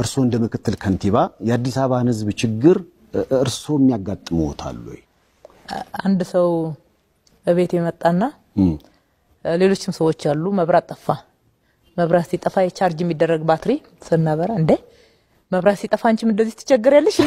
እርስዎ እንደ ምክትል ከንቲባ የአዲስ አበባን ህዝብ ችግር እርስዎ የሚያጋጥሙታል ወይ? አንድ ሰው እቤት የመጣና ሌሎችም ሰዎች አሉ። መብራት ጠፋ። መብራት ሲጠፋ የቻርጅ የሚደረግ ባትሪ ስናበራ እንደ መብራት ሲጠፋ አንቺም እንደዚህ ትቸገሪያለሽ